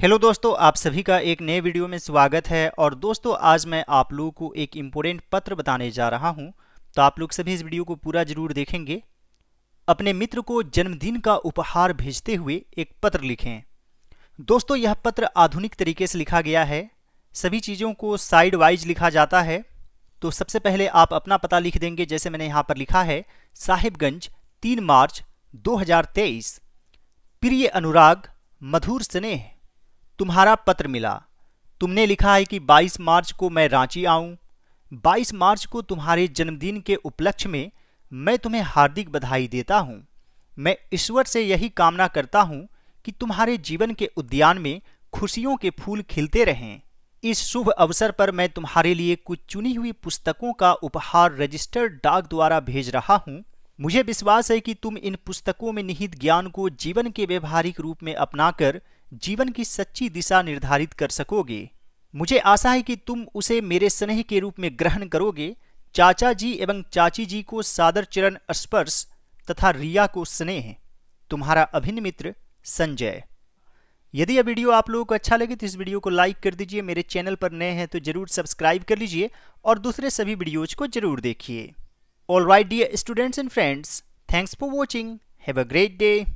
Hello दोस्तों आप सभी का एक नए वीडियो में स्वागत है और दोस्तों आज मैं आप लोगों को एक इम्पोर्टेंट पत्र बताने जा रहा हूं तो आप लोग सभी इस वीडियो को पूरा जरूर देखेंगे अपने मित्र को जन्मदिन का उपहार भेजते हुए एक पत्र लिखें दोस्तों यह पत्र आधुनिक तरीके से लिखा गया है सभी चीज़ों को साइड वाइज लिखा जाता है तो सबसे पहले आप अपना पता लिख देंगे जैसे मैंने यहाँ पर लिखा है साहिबगंज तीन मार्च 2023 प्रिय अनुराग मधुर स्नेह तुम्हारा पत्र मिला तुमने लिखा है कि 22 मार्च को मैं रांची आऊं 22 मार्च को तुम्हारे जन्मदिन के उपलक्ष्य में मैं तुम्हें हार्दिक बधाई देता हूं मैं ईश्वर से यही कामना करता हूं कि तुम्हारे जीवन के उद्यान में खुशियों के फूल खिलते रहें इस शुभ अवसर पर मैं तुम्हारे लिए कुछ चुनी हुई पुस्तकों का उपहार रजिस्टर्ड डाक द्वारा भेज रहा हूं मुझे विश्वास है कि तुम इन पुस्तकों में निहित ज्ञान को जीवन के व्यवहारिक रूप में अपनाकर जीवन की सच्ची दिशा निर्धारित कर सकोगे मुझे आशा है कि तुम उसे मेरे स्नेह के रूप में ग्रहण करोगे चाचा जी एवं चाची जी को सादर चरण स्पर्श तथा रिया को स्नेह तुम्हारा अभिन्न मित्र संजय यदि यह वीडियो आप लोगों को अच्छा लगे तो इस वीडियो को लाइक कर दीजिए मेरे चैनल पर नए हैं तो जरूर सब्सक्राइब कर लीजिए और दूसरे सभी वीडियोज को जरूर देखिए Alright dear students and friends, thanks for watching. Have a great day.